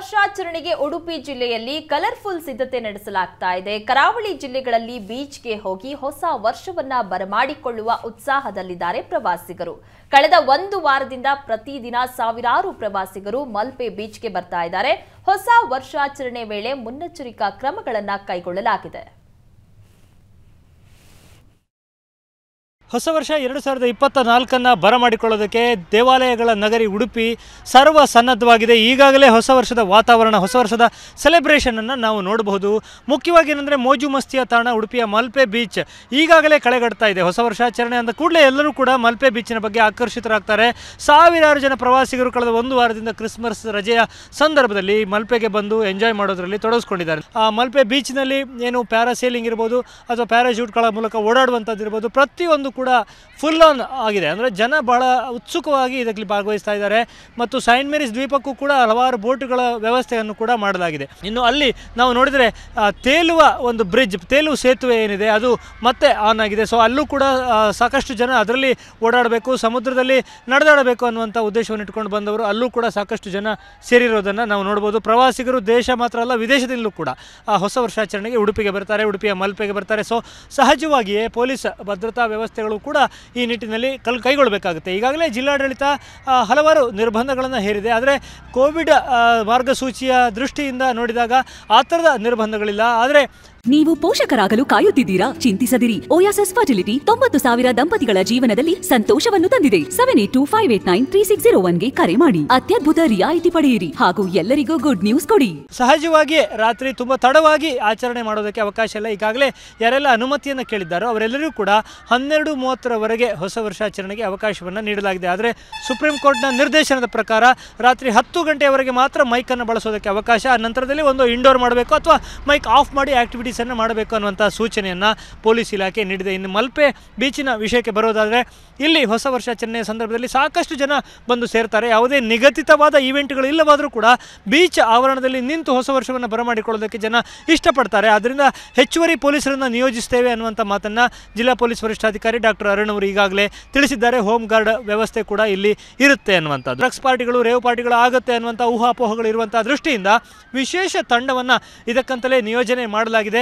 ವರ್ಷಾಚರಣೆಗೆ ಉಡುಪಿ ಜಿಲ್ಲೆಯಲ್ಲಿ ಕಲರ್ಫುಲ್ ಸಿದ್ಧತೆ ನಡೆಸಲಾಗ್ತಾ ಇದೆ ಕರಾವಳಿ ಜಿಲ್ಲೆಗಳಲ್ಲಿ ಬೀಚ್ಗೆ ಹೋಗಿ ಹೊಸ ವರ್ಷವನ್ನ ಬರಮಾಡಿಕೊಳ್ಳುವ ಉತ್ಸಾಹದಲ್ಲಿದ್ದಾರೆ ಪ್ರವಾಸಿಗರು ಕಳೆದ ಒಂದು ವಾರದಿಂದ ಪ್ರತಿದಿನ ಸಾವಿರಾರು ಪ್ರವಾಸಿಗರು ಮಲ್ಪೆ ಬೀಚ್ಗೆ ಬರ್ತಾ ಇದ್ದಾರೆ ಹೊಸ ವರ್ಷಾಚರಣೆ ವೇಳೆ ಮುನ್ನೆಚ್ಚರಿಕಾ ಕ್ರಮಗಳನ್ನು ಕೈಗೊಳ್ಳಲಾಗಿದೆ ಹೊಸ ವರ್ಷ ಎರಡು ಸಾವಿರದ ಇಪ್ಪತ್ತ ನಾಲ್ಕನ್ನು ಬರಮಾಡಿಕೊಳ್ಳೋದಕ್ಕೆ ದೇವಾಲಯಗಳ ನಗರಿ ಉಡುಪಿ ಸರ್ವ ಸನ್ನದ್ಧವಾಗಿದೆ ಈಗಾಗಲೇ ಹೊಸ ವರ್ಷದ ವಾತಾವರಣ ಹೊಸ ವರ್ಷದ ಸೆಲೆಬ್ರೇಷನನ್ನು ನಾವು ನೋಡಬಹುದು ಮುಖ್ಯವಾಗಿ ಏನಂದರೆ ಮೋಜು ಮಸ್ತಿಯ ತಾಣ ಉಡುಪಿಯ ಮಲ್ಪೆ ಬೀಚ್ ಈಗಾಗಲೇ ಕಳೆಗಡ್ತಾ ಇದೆ ಹೊಸ ವರ್ಷಾಚರಣೆ ಅಂದ ಕೂಡಲೇ ಎಲ್ಲರೂ ಕೂಡ ಮಲ್ಪೆ ಬೀಚಿನ ಬಗ್ಗೆ ಆಕರ್ಷಿತರಾಗ್ತಾರೆ ಸಾವಿರಾರು ಜನ ಪ್ರವಾಸಿಗರು ಕಳೆದ ಒಂದು ವಾರದಿಂದ ಕ್ರಿಸ್ಮಸ್ ರಜೆಯ ಸಂದರ್ಭದಲ್ಲಿ ಮಲ್ಪೆಗೆ ಬಂದು ಎಂಜಾಯ್ ಮಾಡೋದರಲ್ಲಿ ತೊಡಗಿಸ್ಕೊಂಡಿದ್ದಾರೆ ಆ ಮಲ್ಪೆ ಬೀಚ್ನಲ್ಲಿ ಏನು ಪ್ಯಾರಾಸೇಲಿಂಗ್ ಇರ್ಬೋದು ಅಥವಾ ಪ್ಯಾರಾಶೂಟ್ಗಳ ಮೂಲಕ ಓಡಾಡುವಂಥದ್ದು ಇರ್ಬೋದು ಪ್ರತಿಯೊಂದು ಕೂಡ ಫುಲ್ ಆನ್ ಆಗಿದೆ ಅಂದರೆ ಜನ ಬಹಳ ಉತ್ಸುಕವಾಗಿ ಇದಕ್ಕೆ ಭಾಗವಹಿಸ್ತಾ ಇದ್ದಾರೆ ಮತ್ತು ಸೈಂಟ್ ಮೇರಿಸ್ ದ್ವೀಪಕ್ಕೂ ಕೂಡ ಹಲವಾರು ಬೋಟುಗಳ ವ್ಯವಸ್ಥೆಯನ್ನು ಕೂಡ ಮಾಡಲಾಗಿದೆ ಇನ್ನು ಅಲ್ಲಿ ನಾವು ನೋಡಿದರೆ ತೇಲುವ ಒಂದು ಬ್ರಿಡ್ಜ್ ತೇಲುವ ಸೇತುವೆ ಏನಿದೆ ಅದು ಮತ್ತೆ ಆನ್ ಆಗಿದೆ ಸೊ ಅಲ್ಲೂ ಕೂಡ ಸಾಕಷ್ಟು ಜನ ಅದರಲ್ಲಿ ಓಡಾಡಬೇಕು ಸಮುದ್ರದಲ್ಲಿ ನಡೆದಾಡಬೇಕು ಅನ್ನುವಂಥ ಉದ್ದೇಶವನ್ನು ಇಟ್ಕೊಂಡು ಬಂದವರು ಅಲ್ಲೂ ಕೂಡ ಸಾಕಷ್ಟು ಜನ ಸೇರಿರೋದನ್ನು ನಾವು ನೋಡ್ಬೋದು ಪ್ರವಾಸಿಗರು ದೇಶ ಮಾತ್ರ ಅಲ್ಲ ವಿದೇಶದಿಂದಲೂ ಕೂಡ ಆ ಹೊಸ ವರ್ಷಾಚರಣೆಗೆ ಉಡುಪಿಗೆ ಬರ್ತಾರೆ ಉಡುಪಿಯ ಮಲ್ಪೆಗೆ ಬರ್ತಾರೆ ಸೊ ಸಹಜವಾಗಿಯೇ ಪೊಲೀಸ್ ಭದ್ರತಾ ವ್ಯವಸ್ಥೆಗಳು ಕೂಡ ಈ ನಿಟ್ಟಿನಲ್ಲಿ ಕಲ್ ಕೈಗೊಳ್ಳಬೇಕಾಗುತ್ತೆ ಈಗಾಗಲೇ ಜಿಲ್ಲಾಡಳಿತ ಹಲವಾರು ನಿರ್ಬಂಧಗಳನ್ನು ಹೇರಿದೆ ಆದರೆ ಕೋವಿಡ್ ಮಾರ್ಗಸೂಚಿಯ ದೃಷ್ಟಿಯಿಂದ ನೋಡಿದಾಗ ಆ ಥರದ ನಿರ್ಬಂಧಗಳಿಲ್ಲ ಆದರೆ ನೀವು ಪೋಷಕರಾಗಲು ಕಾಯುತ್ತಿದ್ದೀರಾ ಚಿಂತಿಸದಿರಿ ಓಯಾಸಸ್ ಫರ್ಟಿಲಿಟಿ ತೊಂಬತ್ತು ಸಾವಿರ ದಂಪತಿಗಳ ಜೀವನದಲ್ಲಿ ಸಂತೋಷವನ್ನು ತಂದಿದೆ seven eight two five eight nine three six zero ಒನ್ಗೆ ಕರೆ ಮಾಡಿ ಅತ್ಯದ್ಭುತ ರಿಯಾಯಿತಿ ಪಡೆಯಿರಿ ಹಾಗೂ ಎಲ್ಲರಿಗೂ ಗುಡ್ ನ್ಯೂಸ್ ಕೊಡಿ ಸಹಜವಾಗಿ ರಾತ್ರಿ ತುಂಬಾ ತಡವಾಗಿ ಆಚರಣೆ ಮಾಡೋದಕ್ಕೆ ಅವಕಾಶ ಇಲ್ಲ ಈಗಾಗಲೇ ಯಾರೆಲ್ಲ ಅನುಮತಿಯನ್ನು ಕೇಳಿದ್ದಾರೋ ಅವರೆಲ್ಲರೂ ಕೂಡ ಹನ್ನೆರಡು ಮೂವತ್ತರವರೆಗೆ ಹೊಸ ವರ್ಷಾಚರಣೆಗೆ ಅವಕಾಶವನ್ನು ನೀಡಲಾಗಿದೆ ಆದರೆ ಸುಪ್ರೀಂ ಕೋರ್ಟ್ನ ನಿರ್ದೇಶನದ ಪ್ರಕಾರ ರಾತ್ರಿ ಹತ್ತು ಗಂಟೆಯವರೆಗೆ ಮಾತ್ರ ಅನ್ನು ಬಳಸೋದಕ್ಕೆ ಅವಕಾಶ ಆ ನಂತರದಲ್ಲಿ ಒಂದು ಇಂಡೋರ್ ಮಾಡಬೇಕು ಅಥವಾ ಮೈಕ್ ಆಫ್ ಮಾಡಿ ಆಕ್ಟಿವಿಟಿ ಸ್ಟಡೀಸನ್ನು ಮಾಡಬೇಕು ಅನ್ನುವಂಥ ಸೂಚನೆಯನ್ನು ಪೊಲೀಸ್ ಇಲಾಖೆ ನೀಡಿದೆ ಇನ್ನು ಮಲ್ಪೆ ಬೀಚಿನ ವಿಷಯಕ್ಕೆ ಬರೋದಾದರೆ ಇಲ್ಲಿ ಹೊಸ ವರ್ಷಾಚರಣೆಯ ಸಂದರ್ಭದಲ್ಲಿ ಸಾಕಷ್ಟು ಜನ ಬಂದು ಸೇರ್ತಾರೆ ಯಾವುದೇ ನಿಗದಿತವಾದ ಈವೆಂಟ್ಗಳು ಇಲ್ಲವಾದರೂ ಕೂಡ ಬೀಚ್ ಆವರಣದಲ್ಲಿ ನಿಂತು ಹೊಸ ವರ್ಷವನ್ನು ಬರಮಾಡಿಕೊಳ್ಳೋದಕ್ಕೆ ಜನ ಇಷ್ಟಪಡ್ತಾರೆ ಆದ್ದರಿಂದ ಹೆಚ್ಚುವರಿ ಪೊಲೀಸರನ್ನು ನಿಯೋಜಿಸ್ತೇವೆ ಅನ್ನುವಂಥ ಮಾತನ್ನು ಜಿಲ್ಲಾ ಪೊಲೀಸ್ ವರಿಷ್ಠಾಧಿಕಾರಿ ಡಾಕ್ಟರ್ ಅರುಣ್ ಅವರು ಈಗಾಗಲೇ ತಿಳಿಸಿದ್ದಾರೆ ಹೋಮ್ ಗಾರ್ಡ್ ವ್ಯವಸ್ಥೆ ಕೂಡ ಇಲ್ಲಿ ಇರುತ್ತೆ ಅನ್ನುವಂಥ ಡ್ರಗ್ಸ್ ಪಾರ್ಟಿಗಳು ರೇವ್ ಪಾರ್ಟಿಗಳು ಆಗುತ್ತೆ ಅನ್ನುವಂಥ ಊಹಾಪೋಹಗಳು ಇರುವಂಥ ದೃಷ್ಟಿಯಿಂದ ವಿಶೇಷ ತಂಡವನ್ನು ಇದಕ್ಕಂತಲೇ ನಿಯೋಜನೆ ಮಾಡಲಾಗಿದೆ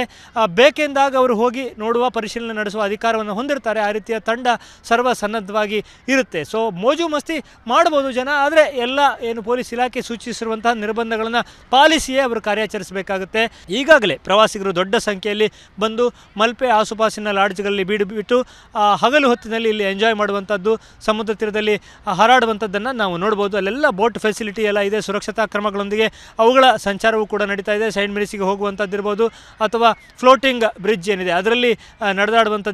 ಬೇಕೆಂದಾಗ ಅವರು ಹೋಗಿ ನೋಡುವ ಪರಿಶೀಲನೆ ನಡೆಸುವ ಅಧಿಕಾರವನ್ನು ಹೊಂದಿರ್ತಾರೆ ಆ ರೀತಿಯ ತಂಡ ಸರ್ವ ಸನ್ನದ್ಧವಾಗಿ ಇರುತ್ತೆ ಸೊ ಮೋಜು ಮಸ್ತಿ ಮಾಡ್ಬೋದು ಜನ ಆದರೆ ಎಲ್ಲ ಏನು ಪೊಲೀಸ್ ಇಲಾಖೆ ಸೂಚಿಸಿರುವಂತಹ ನಿರ್ಬಂಧಗಳನ್ನು ಪಾಲಿಸಿಯೇ ಅವರು ಕಾರ್ಯಾಚರಿಸಬೇಕಾಗುತ್ತೆ ಈಗಾಗಲೇ ಪ್ರವಾಸಿಗರು ದೊಡ್ಡ ಸಂಖ್ಯೆಯಲ್ಲಿ ಬಂದು ಮಲ್ಪೆ ಆಸುಪಾಸಿನ ಲಾಡ್ಜ್ಗಳಲ್ಲಿ ಬಿಟ್ಟು ಹಗಲು ಹೊತ್ತಿನಲ್ಲಿ ಇಲ್ಲಿ ಎಂಜಾಯ್ ಮಾಡುವಂಥದ್ದು ಸಮುದ್ರ ತೀರದಲ್ಲಿ ಹಾರಾಡುವಂಥದ್ದನ್ನು ನಾವು ನೋಡ್ಬೋದು ಅಲ್ಲೆಲ್ಲ ಬೋಟ್ ಫೆಸಿಲಿಟಿ ಎಲ್ಲ ಇದೆ ಸುರಕ್ಷತಾ ಕ್ರಮಗಳೊಂದಿಗೆ ಅವುಗಳ ಸಂಚಾರವೂ ಕೂಡ ನಡೀತಾ ಇದೆ ಸೈಂಟ್ ಮಿರಿಸಿಗೆ ಹೋಗುವಂಥದ್ದಿರ್ಬೋದು ಅಥವಾ ಫ್ಲೋಟಿಂಗ್ ಬ್ರಿಡ್ಜ್ ಏನಿದೆ ಅದರಲ್ಲಿ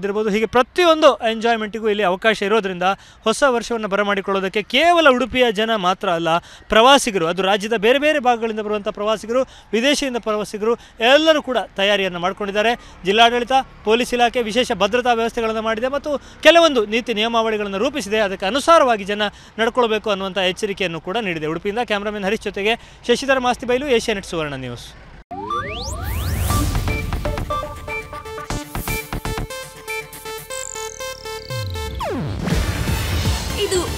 ಇರ್ಬೋದು ಹೀಗೆ ಪ್ರತಿಯೊಂದು ಎಂಜಾಯ್ಮೆಂಟಿಗೂ ಇಲ್ಲಿ ಅವಕಾಶ ಇರೋದರಿಂದ ಹೊಸ ವರ್ಷವನ್ನು ಬರಮಾಡಿಕೊಳ್ಳೋದಕ್ಕೆ ಕೇವಲ ಉಡುಪಿಯ ಜನ ಮಾತ್ರ ಅಲ್ಲ ಪ್ರವಾಸಿಗರು ಅದು ರಾಜ್ಯದ ಬೇರೆ ಬೇರೆ ಭಾಗಗಳಿಂದ ಬರುವಂಥ ಪ್ರವಾಸಿಗರು ವಿದೇಶದಿಂದ ಪ್ರವಾಸಿಗರು ಎಲ್ಲರೂ ಕೂಡ ತಯಾರಿಯನ್ನು ಮಾಡಿಕೊಂಡಿದ್ದಾರೆ ಜಿಲ್ಲಾಡಳಿತ ಪೊಲೀಸ್ ಇಲಾಖೆ ವಿಶೇಷ ಭದ್ರತಾ ವ್ಯವಸ್ಥೆಗಳನ್ನು ಮಾಡಿದೆ ಮತ್ತು ಕೆಲವೊಂದು ನೀತಿ ನಿಯಮಾವಳಿಗಳನ್ನು ರೂಪಿಸಿದೆ ಅದಕ್ಕೆ ಅನುಸಾರವಾಗಿ ಜನ ನಡ್ಕೊಳ್ಬೇಕು ಅನ್ನುವಂಥ ಎಚ್ಚರಿಕೆಯನ್ನು ಕೂಡ ನೀಡಿದೆ ಉಡುಪಿಯಿಂದ ಕ್ಯಾಮ್ರಾಮನ್ ಹರೀಶ್ ಜೊತೆಗೆ ಶಶಿಧರ ಮಾಸ್ತಿ ಬೈಲು ಏಷ್ಯಾನೆಟ್ ಸುವರ್ಣ ನ್ಯೂಸ್